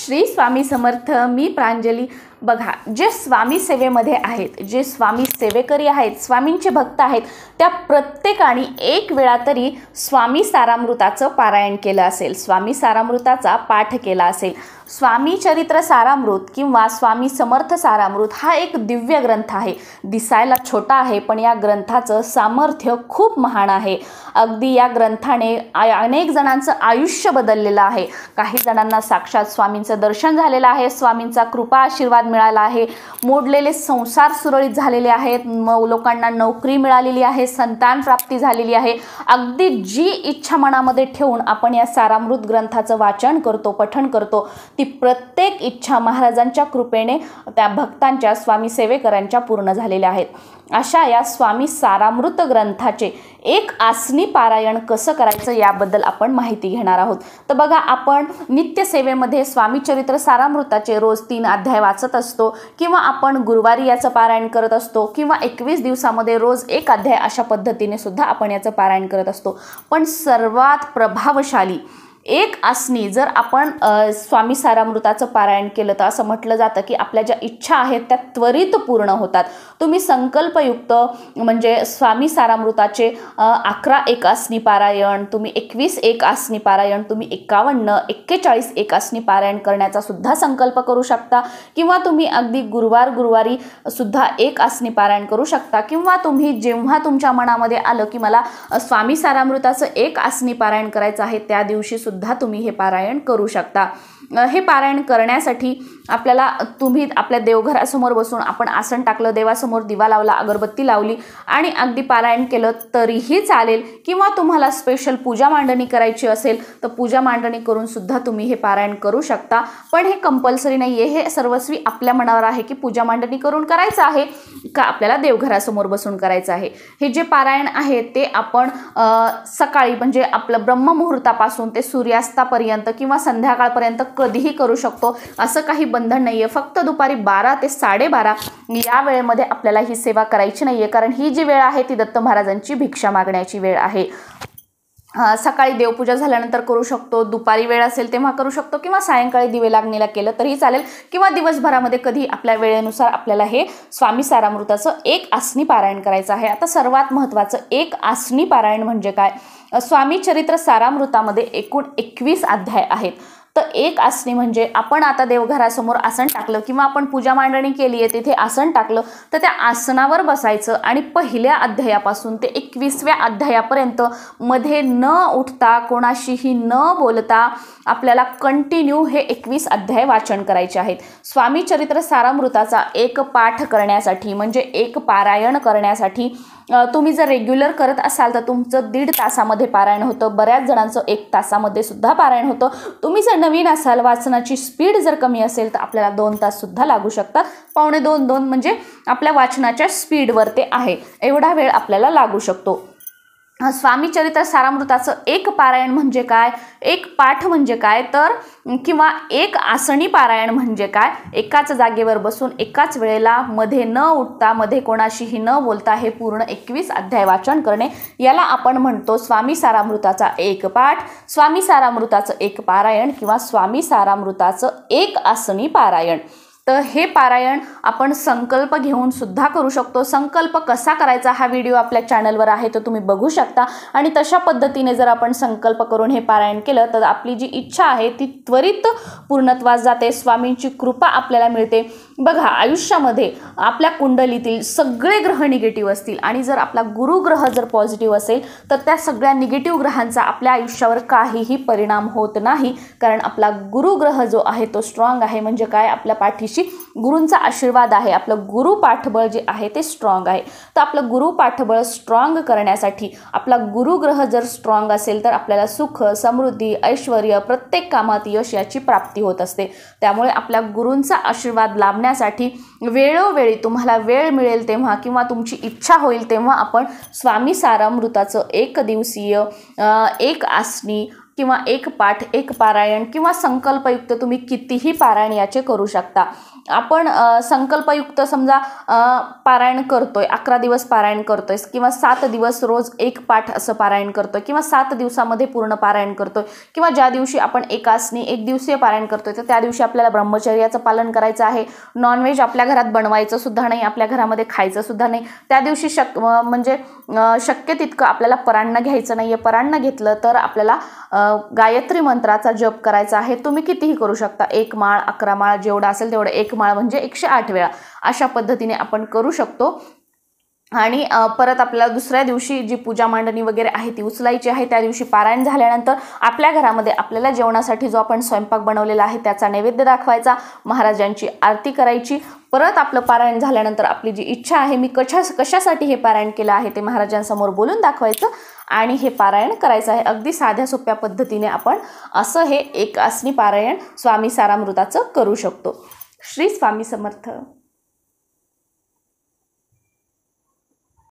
श्री स्वामी समर्थ मी प्रांजली बघा जे स्वामी सेवेमध्ये आहेत जे स्वामी सेवेकरी आहेत स्वामींचे भक्त आहेत त्या प्रत्येकाने एक वेळा तरी स्वामी सारामृताचं पारायण केलं असेल स्वामी सारामृताचा पाठ केला असेल स्वामी चरित्र सारामृत किंवा स्वामी समर्थ सारामृत हा एक दिव्य ग्रंथ आहे दिसायला छोटा आहे पण या ग्रंथाचं सामर्थ्य खूप महान आहे अगदी या ग्रंथाने अनेक जणांचं आयुष्य बदललेलं आहे काही जणांना साक्षात स्वामींचं दर्शन झालेलं आहे स्वामींचा कृपा आशीर्वाद मिळाला आहे मोडलेले संसार सुरळीत झालेले आहेत लोकांना नोकरी मिळालेली आहे संतान प्राप्ती झालेली आहे अगदी जी इच्छा मनामध्ये ठेवून आपण या सारामृत ग्रंथाचं वाचन करतो पठण करतो ती प्रत्येक इच्छा महाराजांच्या कृपेने त्या भक्तांच्या स्वामी सेवेकरांच्या पूर्ण झालेल्या आहेत अशा या स्वामी सारामृत ग्रंथाचे एक आसनी पारायण कसं करायचं याबद्दल आपण माहिती घेणार आहोत तर बघा आपण नित्यसेवेमध्ये स्वामी चरित्र सारामृताचे रोज तीन अध्याय वाचत असतो किंवा आपण गुरुवारी याचं पारायण करत असतो किंवा एकवीस दिवसामध्ये रोज एक अध्याय अशा पद्धतीने सुद्धा आपण याचं पारायण करत असतो पण सर्वात प्रभावशाली एक आसनी जर आपण स्वामी सारामृताचं पारायण केलं तर असं म्हटलं जातं की आपल्या ज्या इच्छा आहेत त्या त्वरित पूर्ण होतात तुम्ही संकल्पयुक्त म्हणजे स्वामी सारामृताचे अकरा एक आसनी पारायण तुम्ही एकवीस एक आसनी पारायण तुम्ही एकावन्न एक्केचाळीस एक आसनी पारायण करण्याचा सुद्धा संकल्प करू शकता किंवा तुम्ही अगदी गुरुवार गुरुवारी सुद्धा एक आसनी पारायण करू शकता किंवा तुम्ही जेव्हा तुमच्या मनामध्ये आलं की मला स्वामी सारामृताचं एक आसनी पारायण करायचं आहे त्या दिवशी सुद्धा तुम्ही हे पारायण करू शकता हे पारायण करण्यासाठी आपल्याला तुम्ही आपल्या देवघरासमोर बसून आपण आसन टाकलं देवासमोर दिवा लावला अगरबत्ती लावली आणि अगदी पारायण केलं तरीही चालेल किंवा तुम्हाला स्पेशल पूजा मांडणी करायची असेल तर पूजा मांडणी करून सुद्धा तुम्ही हे पारायण करू शकता पण हे कंपल्सरी नाही आहे हे सर्वस्वी आपल्या मनावर आहे की पूजा मांडणी करून करायचं आहे का आपल्याला देवघरासमोर बसून करायचं आहे हे जे पारायण आहे ते आपण सकाळी म्हणजे आपलं ब्रह्ममुहूर्तापासून ते सूर्यास्तापर्यंत किंवा संध्याकाळपर्यंत कधीही करू शकतो असं काही बंधन नाही आहे फक्त दुपारी बारा ते साडेबारा या वेळेमध्ये आपल्याला ही सेवा करायची नाही आहे कारण ही जी वेळ आहे ती दत्त महाराजांची भिक्षा मागण्याची वेळ आहे सकाळी देवपूजा झाल्यानंतर करू शकतो दुपारी वेळ असेल तेव्हा करू शकतो किंवा सायंकाळी दिवे लागणीला केलं तरीही चालेल किंवा दिवसभरामध्ये कधी आपल्या वेळेनुसार आपल्याला हे स्वामी सारामृताचं एक आसनी पारायण करायचं आहे आता सर्वात महत्त्वाचं एक आसनी पारायण म्हणजे काय स्वामी चरित्र सारामृतामध्ये एकूण एकवीस अध्याय आहेत तर एक आसनी म्हणजे आपण आता देवघरासमोर आसन टाकलं किंवा आपण पूजा मांडणी केली आहे तिथे आसन टाकलं तर त्या आसनावर बसायचं आणि पहिल्या अध्यायापासून ते एकवीसव्या अध्यायापर्यंत मध्ये न उठता कोणाशीही न बोलता आपल्याला कंटिन्यू हे एकवीस अध्याय वाचन करायचे आहेत स्वामी चरित्र सारामृताचा एक पाठ करण्यासाठी म्हणजे एक पारायण करण्यासाठी तुम्ही जर रेग्युलर करत असाल तर तुमचं दीड तासामध्ये पारायण होतं बऱ्याच जणांचं एक तासामध्ये सुद्धा पारायण होतं तुम्ही जर नवीन असाल वाचनाची स्पीड जर कमी असेल तर आपल्याला दोन ताससुद्धा लागू शकतात पावणे दोन दोन म्हणजे आपल्या वाचनाच्या स्पीडवर ते आहे एवढा वेळ आपल्याला लागू शकतो स्वामी चरित्र सारामृताचं एक पारायण म्हणजे काय एक पाठ म्हणजे काय तर किंवा एक आसनी पारायण म्हणजे काय एकाच जागेवर बसून एकाच वेळेला मध्ये न उठता मध्ये कोणाशीही न बोलता हे पूर्ण एकवीस अध्याय वाचन करणे याला आपण म्हणतो स्वामी सारामृताचा एक पाठ स्वामी सारामृताचं एक पारायण किंवा स्वामी सारामृताचं एक आसनी पारायण तर हे पारायण आपण संकल्प घेऊन सुद्धा करू शकतो संकल्प कसा करायचा हा व्हिडिओ आपल्या चॅनलवर आहे तो तुम्ही बघू शकता आणि तशा पद्धतीने जर आपण संकल्प करून हे पारायण केलं तर आपली जी इच्छा आहे ती त्वरित पूर्णत्वास जाते स्वामींची कृपा आपल्याला मिळते बघा आयुष्यामध्ये आपल्या कुंडलीतील सगळे ग्रह निगेटिव्ह असतील आणि जर आपला गुरुग्रह जर पॉझिटिव्ह असेल तर त्या सगळ्या निगेटिव्ह ग्रहांचा आपल्या आयुष्यावर काहीही परिणाम होत नाही कारण आपला गुरुग्रह जो आहे तो स्ट्रॉंग आहे म्हणजे काय आपल्या पाठीशी दिवशी गुरूंचा आशीर्वाद आहे आपलं गुरु पाठबळ जे आहे ते स्ट्रॉंग आहे तर आपलं गुरु पाठबळ स्ट्रॉंग करण्यासाठी आपला गुरुग्रह जर स्ट्रॉंग असेल तर आपल्याला सुख समृद्धी ऐश्वर प्रत्येक कामात यश याची प्राप्ती होत असते त्यामुळे आपल्या गुरूंचा आशीर्वाद लाभण्यासाठी वेळोवेळी तुम्हाला वेळ मिळेल तेव्हा किंवा तुमची इच्छा होईल तेव्हा आपण स्वामी सारामृताचं एक दिवसीय एक आसनी किंवा एक पाठ एक पारायण किंवा संकल्पयुक्त तुम्ही कितीही पारायण याचे करू शकता आपण संकल्पयुक्त समजा पारायण करतोय अकरा दिवस पारायण करतोय किंवा सात दिवस रोज एक पाठ असं पारायण करतोय किंवा सात दिवसामध्ये पूर्ण पारायण करतो आहे किंवा ज्या दिवशी आपण एकासनी एक दिवसीय पारायण करतोय तर त्या दिवशी आपल्याला ब्रह्मचर्याचं पालन करायचं आहे नॉनव्हेज आपल्या घरात बनवायचं सुद्धा नाही आपल्या घरामध्ये खायचं सुद्धा नाही त्या दिवशी शक म्हणजे शक्य तितकं आपल्याला परांना घ्यायचं नाही आहे परांना घेतलं तर आपल्याला गायत्री मंत्राचा जप करायचा आहे तुम्ही कितीही करू शकता एक माळ अकरा माळ जेवढा असेल तेवढं एक माळ म्हणजे एकशे आठ वेळा अशा पद्धतीने आपण करू शकतो आणि परत आपल्याला दुसऱ्या दिवशी जी पूजा मांडणी वगैरे आहे ती उचलायची आहे त्या दिवशी पारायण झाल्यानंतर आपल्या घरामध्ये आपल्याला जेवणासाठी जो आपण स्वयंपाक बनवलेला आहे त्याचा नैवेद्य दाखवायचा महाराजांची आरती करायची परत आपलं पारायण झाल्यानंतर आपली जी इच्छा आहे मी कशा कशासाठी हे पारायण केलं आहे ते महाराजांसमोर बोलून दाखवायचं आणि हे पारायण करायचं आहे अगदी साध्या सोप्या पद्धतीने आपण असं हे एक आसनी पारायण स्वामी सारामृताचं करू शकतो श्री स्वामी समर्थ